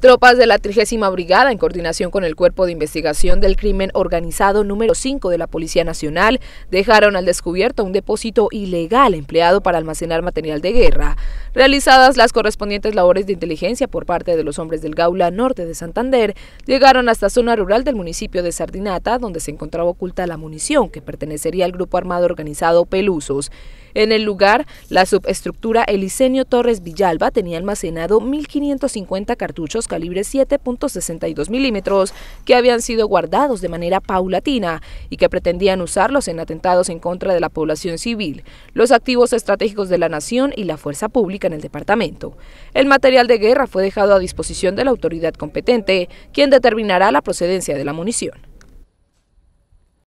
Tropas de la 30 Brigada, en coordinación con el Cuerpo de Investigación del Crimen Organizado número 5 de la Policía Nacional, dejaron al descubierto un depósito ilegal empleado para almacenar material de guerra. Realizadas las correspondientes labores de inteligencia por parte de los hombres del Gaula Norte de Santander, llegaron hasta zona rural del municipio de Sardinata, donde se encontraba oculta la munición que pertenecería al grupo armado organizado Pelusos. En el lugar, la subestructura Elisenio Torres Villalba tenía almacenado 1.550 cartuchos calibre 7.62 milímetros que habían sido guardados de manera paulatina y que pretendían usarlos en atentados en contra de la población civil, los activos estratégicos de la nación y la fuerza pública en el departamento. El material de guerra fue dejado a disposición de la autoridad competente, quien determinará la procedencia de la munición.